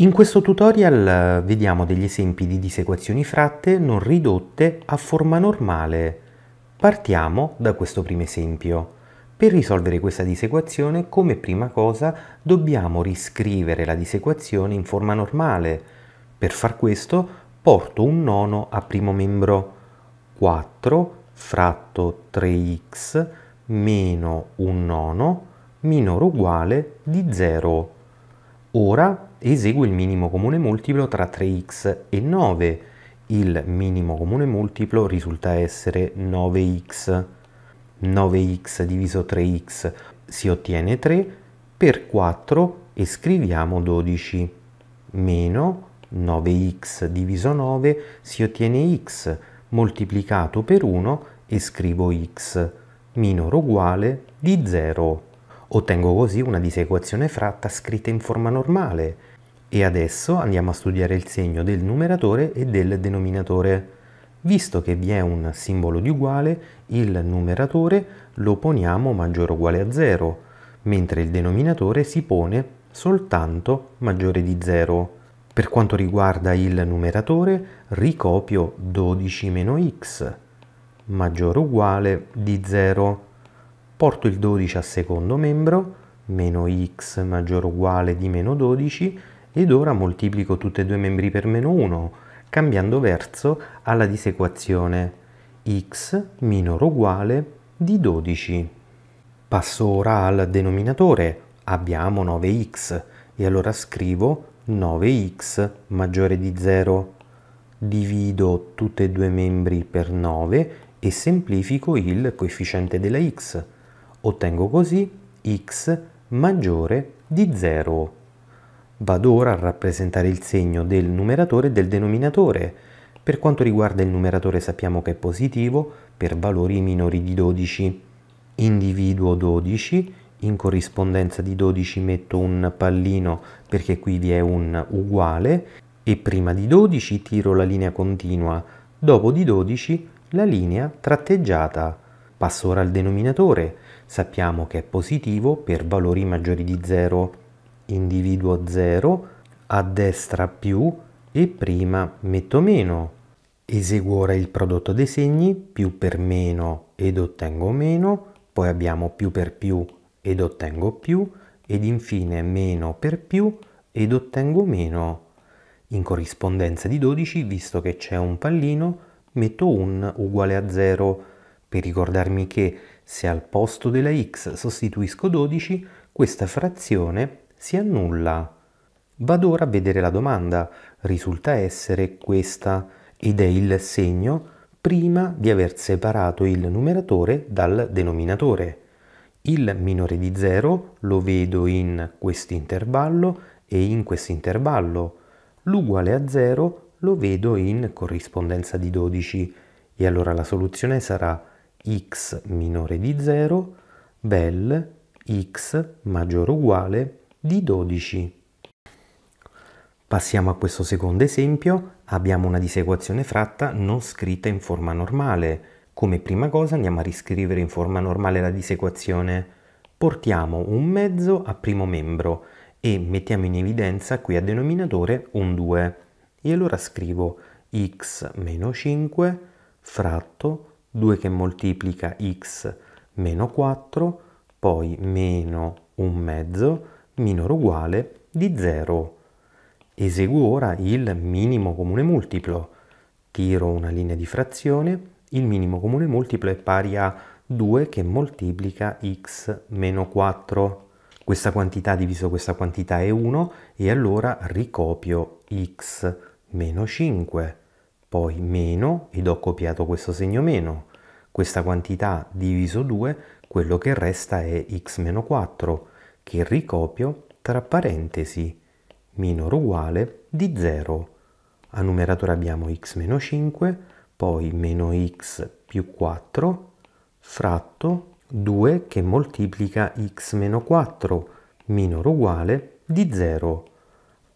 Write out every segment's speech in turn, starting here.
In questo tutorial eh, vediamo degli esempi di disequazioni fratte non ridotte a forma normale. Partiamo da questo primo esempio. Per risolvere questa disequazione, come prima cosa, dobbiamo riscrivere la disequazione in forma normale. Per far questo, porto un nono a primo membro. 4 fratto 3x meno un nono minore o uguale di 0. Ora esegue il minimo comune multiplo tra 3x e 9. Il minimo comune multiplo risulta essere 9x. 9x diviso 3x si ottiene 3 per 4 e scriviamo 12 meno 9x diviso 9 si ottiene x moltiplicato per 1 e scrivo x minore o uguale di 0. Ottengo così una disequazione fratta scritta in forma normale. E adesso andiamo a studiare il segno del numeratore e del denominatore. Visto che vi è un simbolo di uguale, il numeratore lo poniamo maggiore o uguale a 0, mentre il denominatore si pone soltanto maggiore di 0. Per quanto riguarda il numeratore, ricopio 12-x maggiore o uguale di 0 porto il 12 al secondo membro, meno x maggiore o uguale di meno 12, ed ora moltiplico tutti e due i membri per meno 1, cambiando verso alla disequazione x minore o uguale di 12. Passo ora al denominatore, abbiamo 9x, e allora scrivo 9x maggiore di 0. Divido tutti e due i membri per 9 e semplifico il coefficiente della x. Ottengo così x maggiore di 0. Vado ora a rappresentare il segno del numeratore e del denominatore. Per quanto riguarda il numeratore sappiamo che è positivo per valori minori di 12. Individuo 12, in corrispondenza di 12 metto un pallino perché qui vi è un uguale e prima di 12 tiro la linea continua, dopo di 12 la linea tratteggiata. Passo ora al denominatore sappiamo che è positivo per valori maggiori di 0, individuo 0, a destra più e prima metto meno. Eseguo ora il prodotto dei segni, più per meno ed ottengo meno, poi abbiamo più per più ed ottengo più, ed infine meno per più ed ottengo meno. In corrispondenza di 12, visto che c'è un pallino, metto un uguale a 0 per ricordarmi che se al posto della x sostituisco 12, questa frazione si annulla. Vado ora a vedere la domanda. Risulta essere questa ed è il segno prima di aver separato il numeratore dal denominatore. Il minore di 0 lo vedo in questo intervallo e in questo quest'intervallo. L'uguale a 0 lo vedo in corrispondenza di 12 e allora la soluzione sarà x minore di 0, bel x maggiore o uguale di 12. Passiamo a questo secondo esempio, abbiamo una disequazione fratta non scritta in forma normale. Come prima cosa andiamo a riscrivere in forma normale la disequazione. Portiamo un mezzo a primo membro e mettiamo in evidenza qui a denominatore un 2. E allora scrivo x meno 5 fratto 2 che moltiplica x meno 4, poi meno un mezzo, minore o uguale di 0. Eseguo ora il minimo comune multiplo. Tiro una linea di frazione, il minimo comune multiplo è pari a 2 che moltiplica x meno 4. Questa quantità diviso questa quantità è 1 e allora ricopio x meno 5, poi meno ed ho copiato questo segno meno, questa quantità diviso 2, quello che resta è x-4, che ricopio tra parentesi minore o uguale di 0. A numeratore abbiamo x-5, poi meno x più 4, fratto 2 che moltiplica x-4 minore o uguale di 0.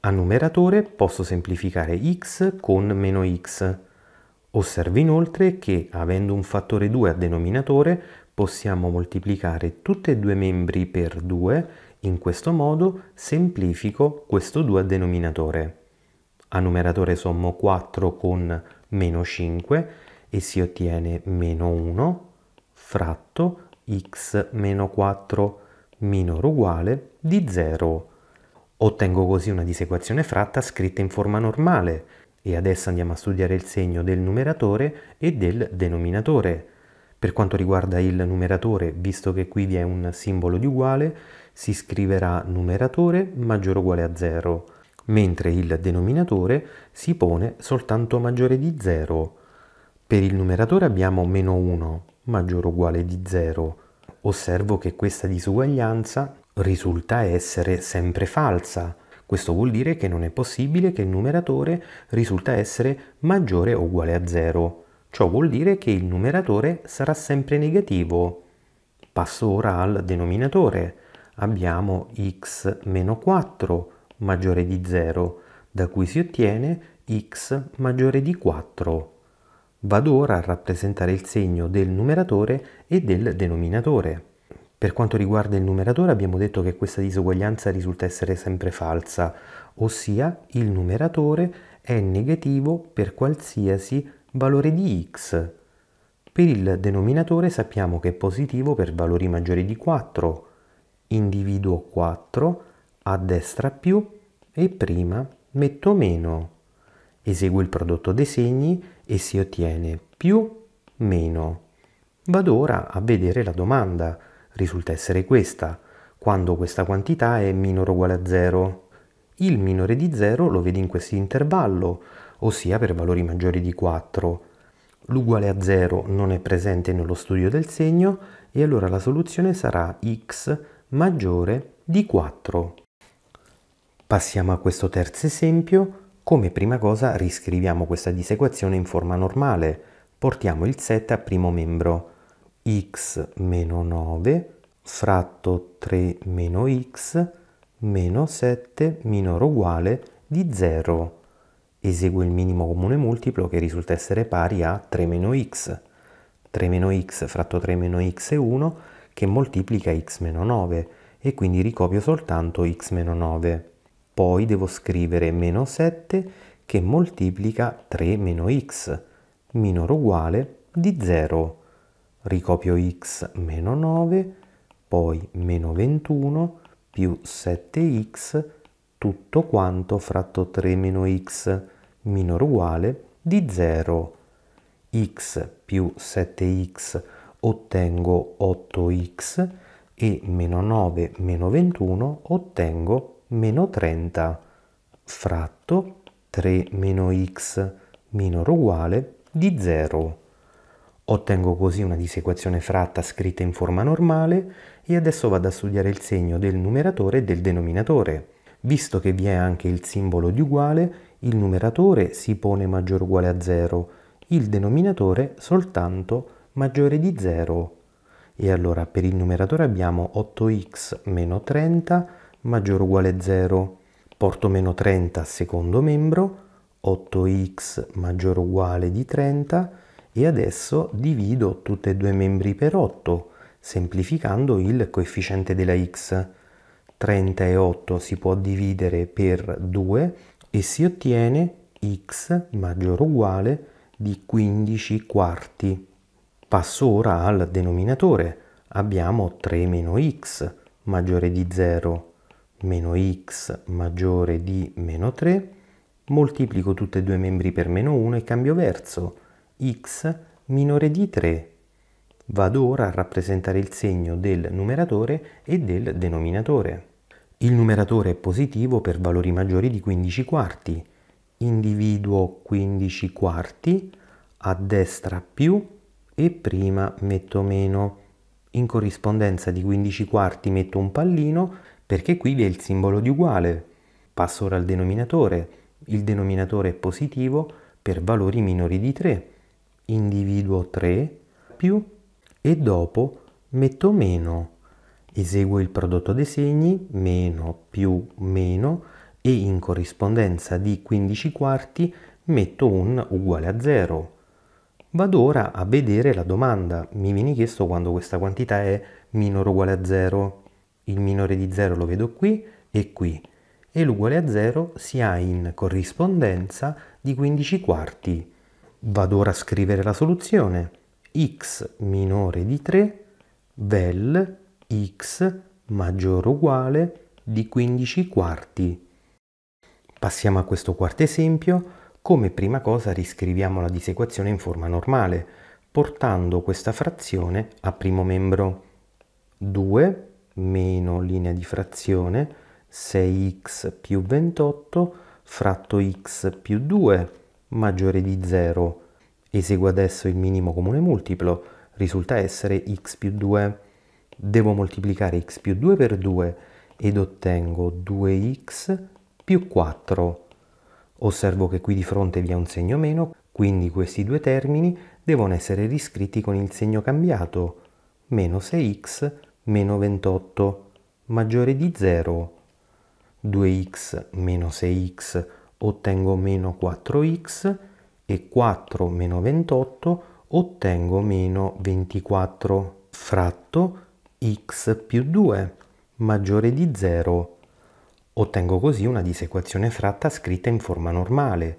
A numeratore posso semplificare x con meno x, Osservi inoltre che, avendo un fattore 2 a denominatore, possiamo moltiplicare tutti e due i membri per 2, in questo modo semplifico questo 2 a denominatore. A numeratore sommo 4 con meno 5 e si ottiene meno 1 fratto x meno 4 minore uguale di 0. Ottengo così una disequazione fratta scritta in forma normale, e adesso andiamo a studiare il segno del numeratore e del denominatore. Per quanto riguarda il numeratore, visto che qui vi è un simbolo di uguale, si scriverà numeratore maggiore o uguale a 0, mentre il denominatore si pone soltanto maggiore di 0. Per il numeratore abbiamo meno 1, maggiore o uguale di 0. Osservo che questa disuguaglianza risulta essere sempre falsa, questo vuol dire che non è possibile che il numeratore risulta essere maggiore o uguale a 0. Ciò vuol dire che il numeratore sarà sempre negativo. Passo ora al denominatore. Abbiamo x meno 4 maggiore di 0, da cui si ottiene x maggiore di 4. Vado ora a rappresentare il segno del numeratore e del denominatore. Per quanto riguarda il numeratore abbiamo detto che questa disuguaglianza risulta essere sempre falsa, ossia il numeratore è negativo per qualsiasi valore di x. Per il denominatore sappiamo che è positivo per valori maggiori di 4, individuo 4, a destra più e prima metto meno. Eseguo il prodotto dei segni e si ottiene più meno. Vado ora a vedere la domanda risulta essere questa, quando questa quantità è minore o uguale a 0. Il minore di 0 lo vedi in questo intervallo, ossia per valori maggiori di 4. L'uguale a 0 non è presente nello studio del segno e allora la soluzione sarà x maggiore di 4. Passiamo a questo terzo esempio. Come prima cosa riscriviamo questa disequazione in forma normale. Portiamo il 7 a primo membro x meno 9 fratto 3 meno x meno 7 minore o uguale di 0. Esegue il minimo comune multiplo che risulta essere pari a 3 meno x. 3 meno x fratto 3 meno x è 1 che moltiplica x meno 9 e quindi ricopio soltanto x meno 9. Poi devo scrivere meno 7 che moltiplica 3 meno x minore o uguale di 0 ricopio x meno 9, poi meno 21 più 7x tutto quanto fratto 3 meno x minore uguale di 0 x più 7x ottengo 8x e meno 9 meno 21 ottengo meno 30 fratto 3 meno x minore uguale di 0. Ottengo così una disequazione fratta scritta in forma normale e adesso vado a studiare il segno del numeratore e del denominatore. Visto che vi è anche il simbolo di uguale, il numeratore si pone maggiore o uguale a 0, il denominatore soltanto maggiore di 0. E allora per il numeratore abbiamo 8x meno 30 maggiore o uguale a 0. Porto meno 30 al secondo membro, 8x maggiore o uguale di 30 e adesso divido tutte e due i membri per 8 semplificando il coefficiente della x. 30 e 8 si può dividere per 2 e si ottiene x maggiore o uguale di 15 quarti. Passo ora al denominatore. Abbiamo 3 meno x maggiore di 0 meno x maggiore di meno 3. Moltiplico tutti e due i membri per meno 1 e cambio verso x minore di 3. Vado ora a rappresentare il segno del numeratore e del denominatore. Il numeratore è positivo per valori maggiori di 15 quarti. Individuo 15 quarti, a destra più e prima metto meno. In corrispondenza di 15 quarti metto un pallino perché qui vi è il simbolo di uguale. Passo ora al denominatore. Il denominatore è positivo per valori minori di 3 individuo 3 più e dopo metto meno, eseguo il prodotto dei segni, meno più meno e in corrispondenza di 15 quarti metto un uguale a 0. Vado ora a vedere la domanda, mi viene chiesto quando questa quantità è minore o uguale a 0. Il minore di 0 lo vedo qui e qui e l'uguale a 0 si ha in corrispondenza di 15 quarti. Vado ora a scrivere la soluzione. x minore di 3 vel x maggiore o uguale di 15 quarti. Passiamo a questo quarto esempio. Come prima cosa riscriviamo la disequazione in forma normale, portando questa frazione a primo membro. 2 meno linea di frazione 6x più 28 fratto x più 2 maggiore di 0. Eseguo adesso il minimo comune multiplo, risulta essere x più 2. Devo moltiplicare x più 2 per 2 ed ottengo 2x più 4. Osservo che qui di fronte vi è un segno meno, quindi questi due termini devono essere riscritti con il segno cambiato, meno 6x meno 28 maggiore di 0. 2x meno 6x ottengo meno 4x e 4 meno 28 ottengo meno 24 fratto x più 2 maggiore di 0. Ottengo così una disequazione fratta scritta in forma normale.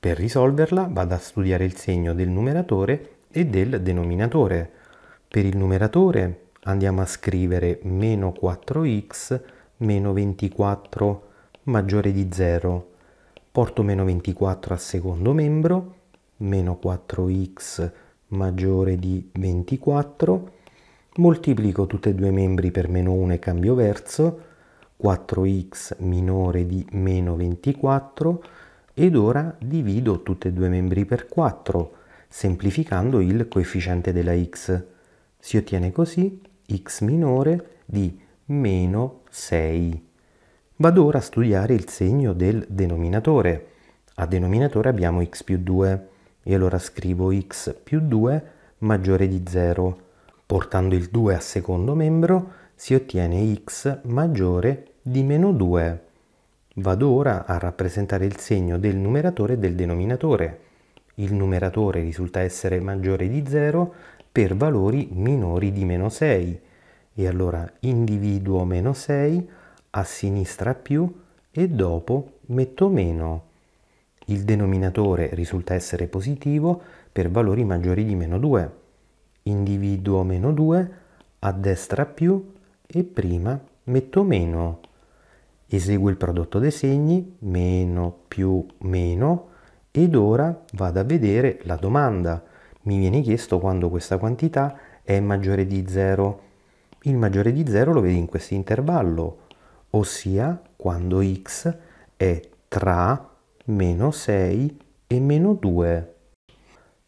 Per risolverla vado a studiare il segno del numeratore e del denominatore. Per il numeratore andiamo a scrivere meno 4x meno 24 maggiore di 0 porto meno 24 al secondo membro, meno 4x maggiore di 24, moltiplico tutti e due i membri per meno 1 e cambio verso, 4x minore di meno 24 ed ora divido tutti e due i membri per 4, semplificando il coefficiente della x. Si ottiene così x minore di meno 6. Vado ora a studiare il segno del denominatore. A denominatore abbiamo x più 2 e allora scrivo x più 2 maggiore di 0. Portando il 2 a secondo membro si ottiene x maggiore di meno 2. Vado ora a rappresentare il segno del numeratore e del denominatore. Il numeratore risulta essere maggiore di 0 per valori minori di meno 6 e allora individuo meno 6 a sinistra più e dopo metto meno. Il denominatore risulta essere positivo per valori maggiori di meno 2. Individuo meno 2, a destra più e prima metto meno. Eseguo il prodotto dei segni, meno più meno, ed ora vado a vedere la domanda. Mi viene chiesto quando questa quantità è maggiore di 0. Il maggiore di 0 lo vedi in questo intervallo, ossia quando x è tra meno 6 e meno 2.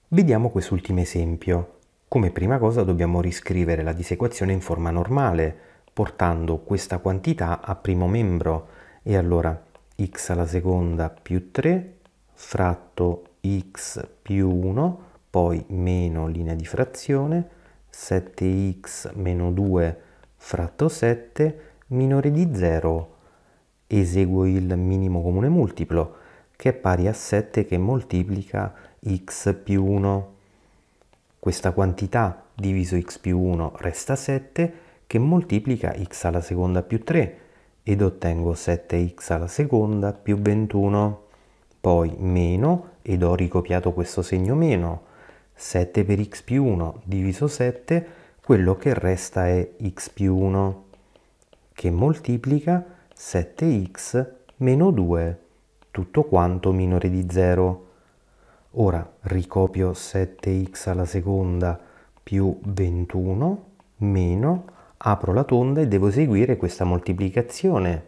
Vediamo quest'ultimo esempio. Come prima cosa dobbiamo riscrivere la disequazione in forma normale, portando questa quantità a primo membro. E allora x alla seconda più 3 fratto x più 1, poi meno linea di frazione, 7x meno 2 fratto 7 minore di 0 eseguo il minimo comune multiplo che è pari a 7 che moltiplica x più 1. Questa quantità diviso x più 1 resta 7 che moltiplica x alla seconda più 3 ed ottengo 7x alla seconda più 21. Poi meno ed ho ricopiato questo segno meno. 7 per x più 1 diviso 7, quello che resta è x più 1 che moltiplica 7x meno 2, tutto quanto minore di 0. Ora ricopio 7x alla seconda più 21 meno, apro la tonda e devo eseguire questa moltiplicazione.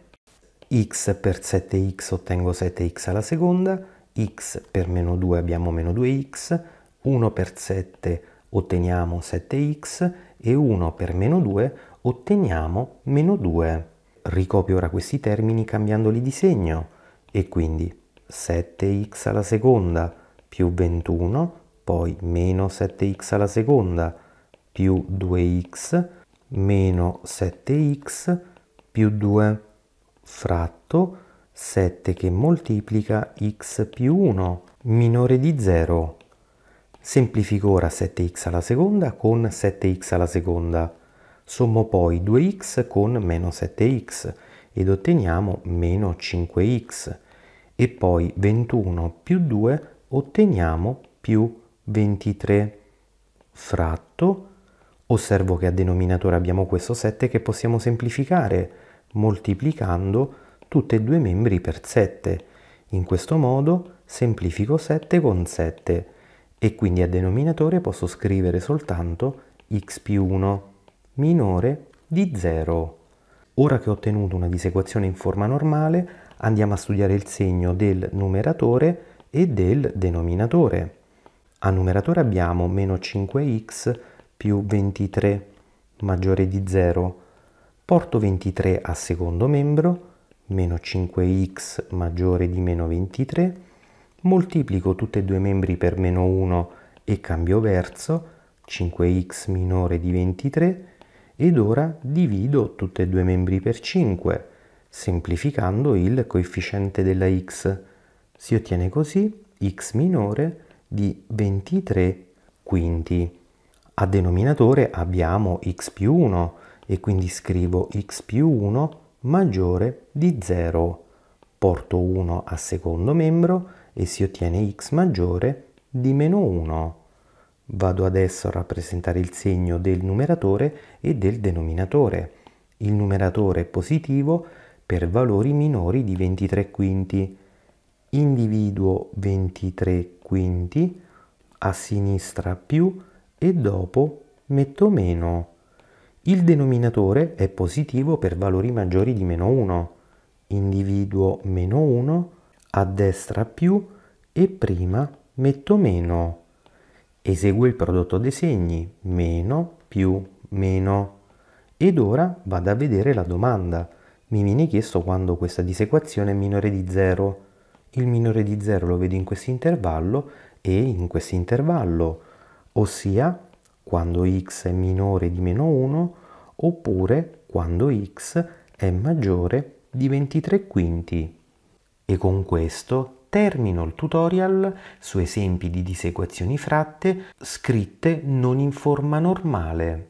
x per 7x ottengo 7x alla seconda, x per meno 2 abbiamo meno 2x, 1 per 7 otteniamo 7x e 1 per meno 2 otteniamo meno 2. Ricopio ora questi termini cambiandoli di segno e quindi 7x alla seconda più 21, poi meno 7x alla seconda più 2x meno 7x più 2 fratto 7 che moltiplica x più 1 minore di 0. Semplifico ora 7x alla seconda con 7x alla seconda Sommo poi 2x con meno 7x ed otteniamo meno 5x e poi 21 più 2 otteniamo più 23 fratto osservo che a denominatore abbiamo questo 7 che possiamo semplificare moltiplicando tutti e due i membri per 7 in questo modo semplifico 7 con 7 e quindi a denominatore posso scrivere soltanto x più 1 minore di 0. Ora che ho ottenuto una disequazione in forma normale, andiamo a studiare il segno del numeratore e del denominatore. A numeratore abbiamo meno 5x più 23 maggiore di 0. Porto 23 a secondo membro, meno 5x maggiore di meno 23, moltiplico tutti e due i membri per meno 1 e cambio verso, 5x minore di 23 ed ora divido tutti e due i membri per 5, semplificando il coefficiente della x. Si ottiene così x minore di 23 quinti. A denominatore abbiamo x più 1 e quindi scrivo x più 1 maggiore di 0. Porto 1 a secondo membro e si ottiene x maggiore di meno 1. Vado adesso a rappresentare il segno del numeratore e del denominatore. Il numeratore è positivo per valori minori di 23 quinti. Individuo 23 quinti, a sinistra più e dopo metto meno. Il denominatore è positivo per valori maggiori di meno 1. Individuo meno 1, a destra più e prima metto meno eseguo il prodotto dei segni, meno, più, meno. Ed ora vado a vedere la domanda. Mi viene chiesto quando questa disequazione è minore di 0. Il minore di 0 lo vedo in questo intervallo e in questo intervallo, ossia quando x è minore di meno 1 oppure quando x è maggiore di 23 quinti. E con questo termino il tutorial su esempi di disequazioni fratte scritte non in forma normale.